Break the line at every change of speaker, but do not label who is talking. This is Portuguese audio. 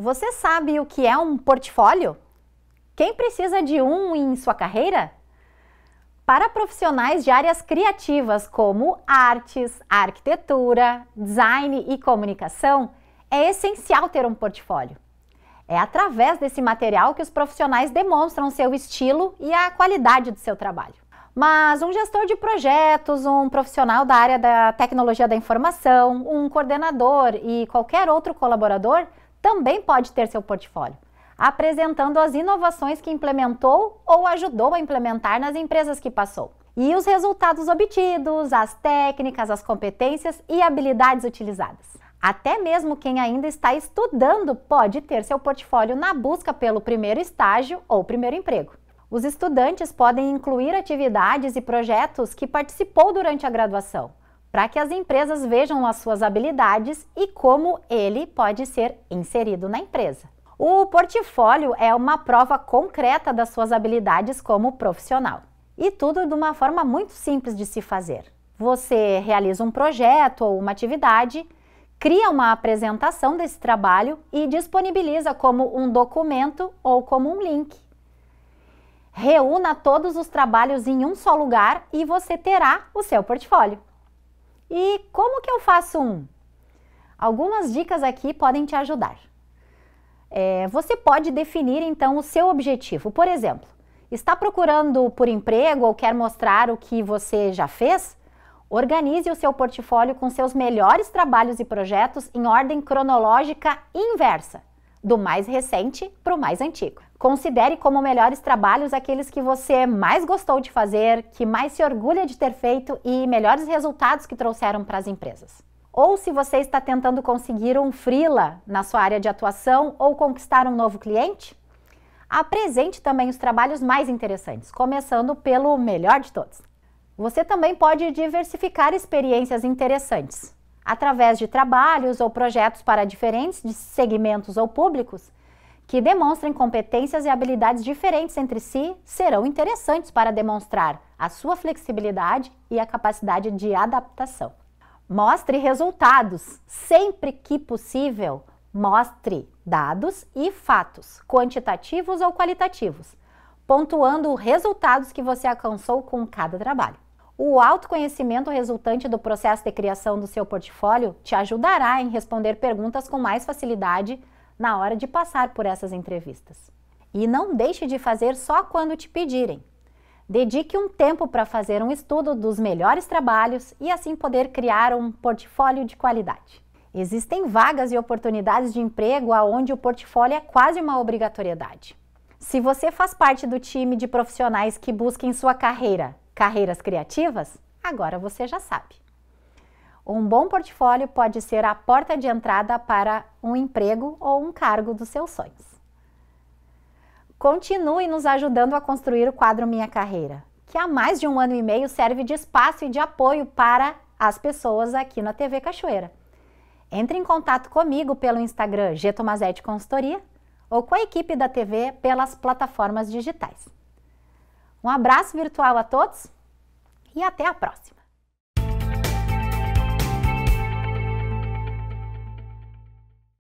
Você sabe o que é um portfólio? Quem precisa de um em sua carreira? Para profissionais de áreas criativas como artes, arquitetura, design e comunicação, é essencial ter um portfólio. É através desse material que os profissionais demonstram seu estilo e a qualidade do seu trabalho. Mas um gestor de projetos, um profissional da área da tecnologia da informação, um coordenador e qualquer outro colaborador também pode ter seu portfólio, apresentando as inovações que implementou ou ajudou a implementar nas empresas que passou. E os resultados obtidos, as técnicas, as competências e habilidades utilizadas. Até mesmo quem ainda está estudando pode ter seu portfólio na busca pelo primeiro estágio ou primeiro emprego. Os estudantes podem incluir atividades e projetos que participou durante a graduação, para que as empresas vejam as suas habilidades e como ele pode ser inserido na empresa. O portfólio é uma prova concreta das suas habilidades como profissional. E tudo de uma forma muito simples de se fazer. Você realiza um projeto ou uma atividade, cria uma apresentação desse trabalho e disponibiliza como um documento ou como um link. Reúna todos os trabalhos em um só lugar e você terá o seu portfólio. E como que eu faço um? Algumas dicas aqui podem te ajudar. É, você pode definir então o seu objetivo. Por exemplo, está procurando por emprego ou quer mostrar o que você já fez? Organize o seu portfólio com seus melhores trabalhos e projetos em ordem cronológica inversa, do mais recente para o mais antigo. Considere como melhores trabalhos aqueles que você mais gostou de fazer, que mais se orgulha de ter feito e melhores resultados que trouxeram para as empresas. Ou se você está tentando conseguir um freela na sua área de atuação ou conquistar um novo cliente, apresente também os trabalhos mais interessantes, começando pelo melhor de todos. Você também pode diversificar experiências interessantes através de trabalhos ou projetos para diferentes segmentos ou públicos que demonstrem competências e habilidades diferentes entre si serão interessantes para demonstrar a sua flexibilidade e a capacidade de adaptação. Mostre resultados sempre que possível. Mostre dados e fatos, quantitativos ou qualitativos, pontuando os resultados que você alcançou com cada trabalho. O autoconhecimento resultante do processo de criação do seu portfólio te ajudará em responder perguntas com mais facilidade na hora de passar por essas entrevistas. E não deixe de fazer só quando te pedirem. Dedique um tempo para fazer um estudo dos melhores trabalhos e assim poder criar um portfólio de qualidade. Existem vagas e oportunidades de emprego aonde o portfólio é quase uma obrigatoriedade. Se você faz parte do time de profissionais que busquem sua carreira, carreiras criativas, agora você já sabe. Um bom portfólio pode ser a porta de entrada para um emprego ou um cargo dos seus sonhos. Continue nos ajudando a construir o quadro Minha Carreira, que há mais de um ano e meio serve de espaço e de apoio para as pessoas aqui na TV Cachoeira. Entre em contato comigo pelo Instagram G Consultoria ou com a equipe da TV pelas plataformas digitais. Um abraço virtual a todos e até a próxima!